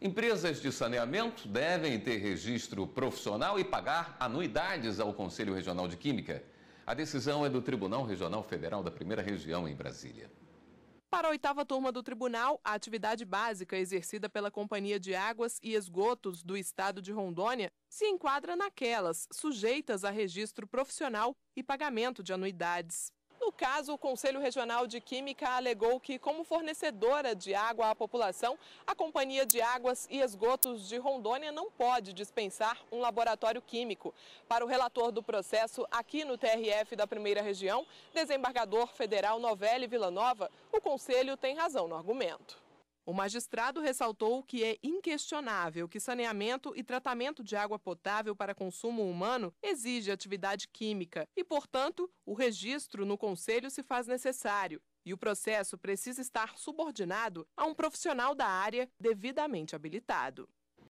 Empresas de saneamento devem ter registro profissional e pagar anuidades ao Conselho Regional de Química. A decisão é do Tribunal Regional Federal da Primeira Região, em Brasília. Para a oitava turma do tribunal, a atividade básica exercida pela Companhia de Águas e Esgotos do Estado de Rondônia se enquadra naquelas sujeitas a registro profissional e pagamento de anuidades. No caso, o Conselho Regional de Química alegou que, como fornecedora de água à população, a Companhia de Águas e Esgotos de Rondônia não pode dispensar um laboratório químico. Para o relator do processo aqui no TRF da Primeira Região, desembargador federal Novelli Villanova, o Conselho tem razão no argumento. O magistrado ressaltou que é inquestionável que saneamento e tratamento de água potável para consumo humano exige atividade química e, portanto, o registro no conselho se faz necessário e o processo precisa estar subordinado a um profissional da área devidamente habilitado.